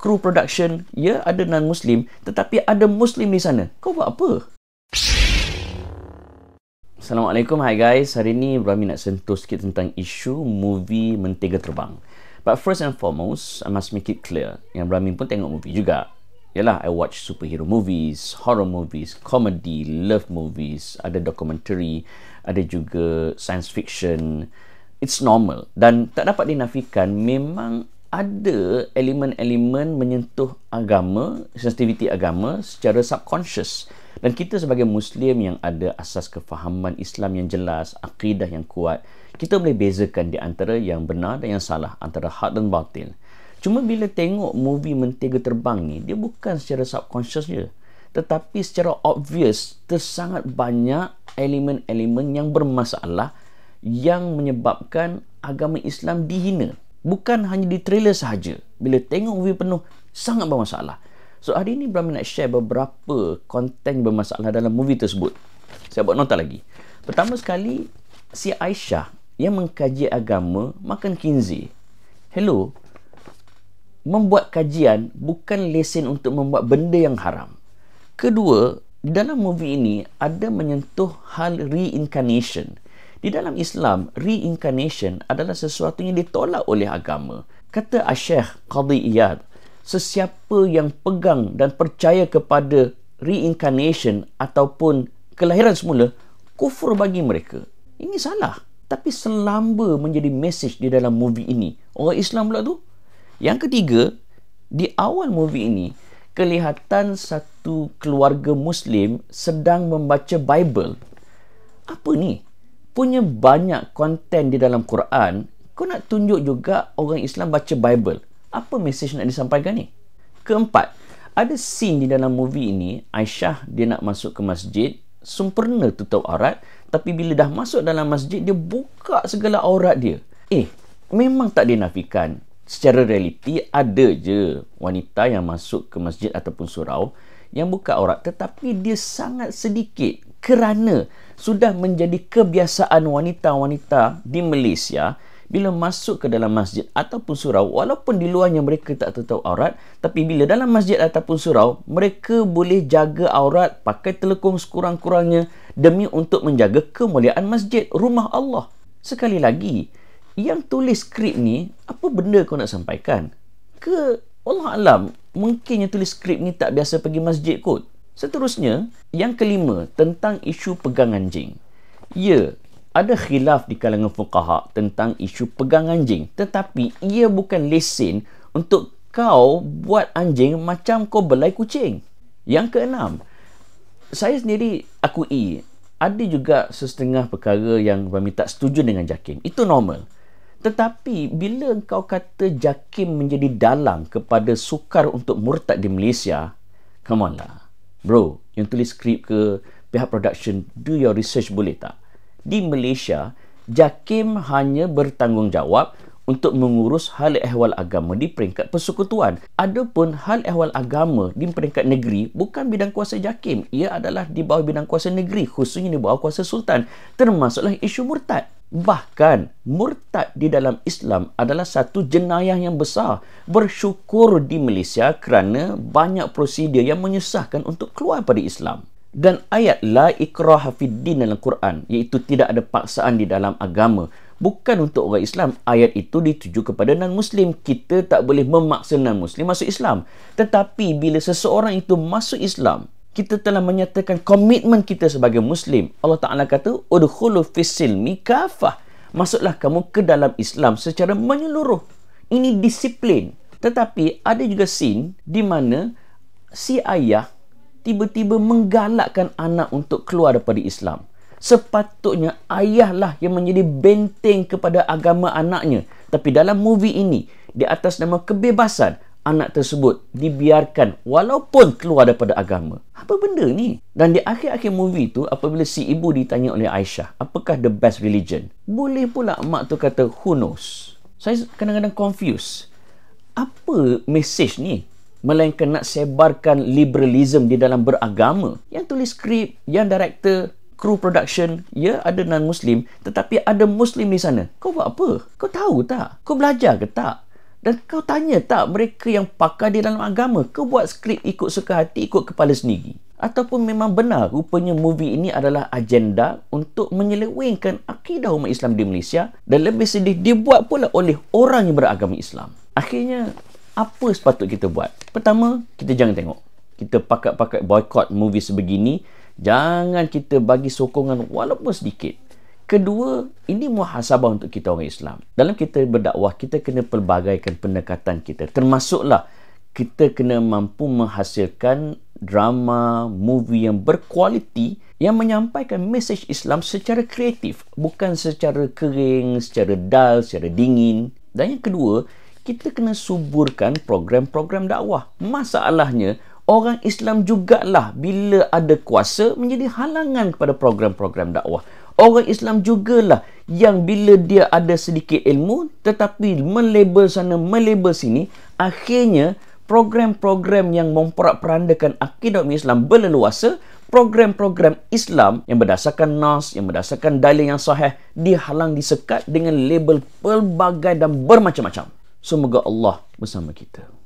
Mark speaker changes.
Speaker 1: kru production ya ada non muslim tetapi ada muslim di sana kau buat apa Assalamualaikum hi guys hari ni Rami nak sentuh sikit tentang isu movie mentega terbang but first and foremost I must make it clear yang Rami pun tengok movie juga Yalah, I watch superhero movies, horror movies, comedy, love movies, ada documentary, ada juga science fiction. It's normal. Dan tak dapat dinafikan, memang ada elemen-elemen menyentuh agama, sensitiviti agama secara subconscious. Dan kita sebagai Muslim yang ada asas kefahaman Islam yang jelas, akidah yang kuat, kita boleh bezakan di antara yang benar dan yang salah, antara hak dan batil. Cuma bila tengok movie Mentega Terbang ni, dia bukan secara subconscious je. Tetapi secara obvious, tersangat banyak elemen-elemen yang bermasalah yang menyebabkan agama Islam dihina bukan hanya di trailer sahaja. Bila tengok movie penuh, sangat bermasalah. So hari ini Bram nak share beberapa konten bermasalah dalam movie tersebut. Saya buat nota lagi. Pertama sekali, si Aisyah yang mengkaji agama makan kinzi. Hello, membuat kajian bukan lesen untuk membuat benda yang haram. Kedua, dalam movie ini ada menyentuh hal reincarnation. Di dalam Islam, reincarnation adalah sesuatu yang ditolak oleh agama. Kata Asyikh Qadhi Iyad, sesiapa yang pegang dan percaya kepada reincarnation ataupun kelahiran semula, kufur bagi mereka. Ini salah. Tapi selamba menjadi message di dalam movie ini. Orang Islam pula tu. Yang ketiga, di awal movie ini, kelihatan satu keluarga Muslim sedang membaca Bible. Apa ni? punya banyak konten di dalam Quran, kau nak tunjuk juga orang Islam baca Bible. Apa mesej nak disampaikan ni? Keempat, ada scene di dalam movie ini, Aisyah dia nak masuk ke masjid, sempurna tutup aurat, tapi bila dah masuk dalam masjid, dia buka segala aurat dia. Eh, memang tak dinafikan. Secara realiti, ada je wanita yang masuk ke masjid ataupun surau yang buka aurat. Tetapi dia sangat sedikit kerana sudah menjadi kebiasaan wanita-wanita di Malaysia bila masuk ke dalam masjid ataupun surau walaupun di luarnya mereka tak tertutup aurat tapi bila dalam masjid ataupun surau mereka boleh jaga aurat pakai telekung sekurang-kurangnya demi untuk menjaga kemuliaan masjid rumah Allah sekali lagi yang tulis skrip ni apa benda kau nak sampaikan ke Allah Alam mungkin yang tulis skrip ni tak biasa pergi masjid kot Seterusnya, yang kelima tentang isu pegang anjing. Ya, ada khilaf di kalangan fuqaha tentang isu pegang anjing, tetapi ia bukan lesen untuk kau buat anjing macam kau belai kucing. Yang keenam, saya sendiri akui ada juga setengah perkara yang kami tak setuju dengan Jakim. Itu normal. Tetapi bila kau kata Jakim menjadi dalang kepada sukar untuk murtad di Malaysia, come on lah bro yang tulis skrip ke pihak production do your research boleh tak di Malaysia JAKIM hanya bertanggungjawab untuk mengurus hal ehwal agama di peringkat persekutuan. Adapun hal ehwal agama di peringkat negeri bukan bidang kuasa JAKIM. Ia adalah di bawah bidang kuasa negeri khususnya di bawah kuasa Sultan termasuklah isu murtad. Bahkan murtad di dalam Islam adalah satu jenayah yang besar. Bersyukur di Malaysia kerana banyak prosedur yang menyusahkan untuk keluar pada Islam. Dan ayat la ikrah hafidin dalam Quran iaitu tidak ada paksaan di dalam agama. Bukan untuk orang Islam. Ayat itu dituju kepada non-Muslim. Kita tak boleh memaksa non-Muslim masuk Islam. Tetapi bila seseorang itu masuk Islam, kita telah menyatakan komitmen kita sebagai muslim Allah Taala kata udkhulu fisil mikafah masuklah kamu ke dalam Islam secara menyeluruh ini disiplin tetapi ada juga scene di mana si ayah tiba-tiba menggalakkan anak untuk keluar daripada Islam sepatutnya ayahlah yang menjadi benteng kepada agama anaknya tapi dalam movie ini di atas nama kebebasan anak tersebut dibiarkan walaupun keluar daripada agama. Apa benda ni? Dan di akhir-akhir movie tu apabila si ibu ditanya oleh Aisyah, apakah the best religion? Boleh pula mak tu kata who knows. Saya kadang-kadang confused. Apa message ni? Melainkan nak sebarkan liberalism di dalam beragama. Yang tulis skrip, yang director, crew production, ya ada non-muslim, tetapi ada muslim di sana. Kau buat apa? Kau tahu tak? Kau belajar ke tak? Dan kau tanya tak mereka yang pakar di dalam agama, kau buat skrip ikut suka hati, ikut kepala sendiri. Ataupun memang benar rupanya movie ini adalah agenda untuk menyelewengkan akidah umat Islam di Malaysia dan lebih sedih dibuat pula oleh orang yang beragama Islam. Akhirnya, apa sepatut kita buat? Pertama, kita jangan tengok. Kita pakat-pakat boycott movie sebegini, jangan kita bagi sokongan walaupun sedikit. Kedua, ini muhasabah untuk kita orang Islam. Dalam kita berdakwah, kita kena pelbagaikan pendekatan kita. Termasuklah kita kena mampu menghasilkan drama, movie yang berkualiti yang menyampaikan mesej Islam secara kreatif. Bukan secara kering, secara dal, secara dingin. Dan yang kedua, kita kena suburkan program-program dakwah. Masalahnya, orang Islam jugalah bila ada kuasa menjadi halangan kepada program-program dakwah. Orang Islam jugalah yang bila dia ada sedikit ilmu tetapi melebel sana, melebel sini, akhirnya program-program yang memperak-perandakan akidah Islam berleluasa, program-program Islam yang berdasarkan nas, yang berdasarkan dalil yang sahih, dihalang, disekat dengan label pelbagai dan bermacam-macam. Semoga Allah bersama kita.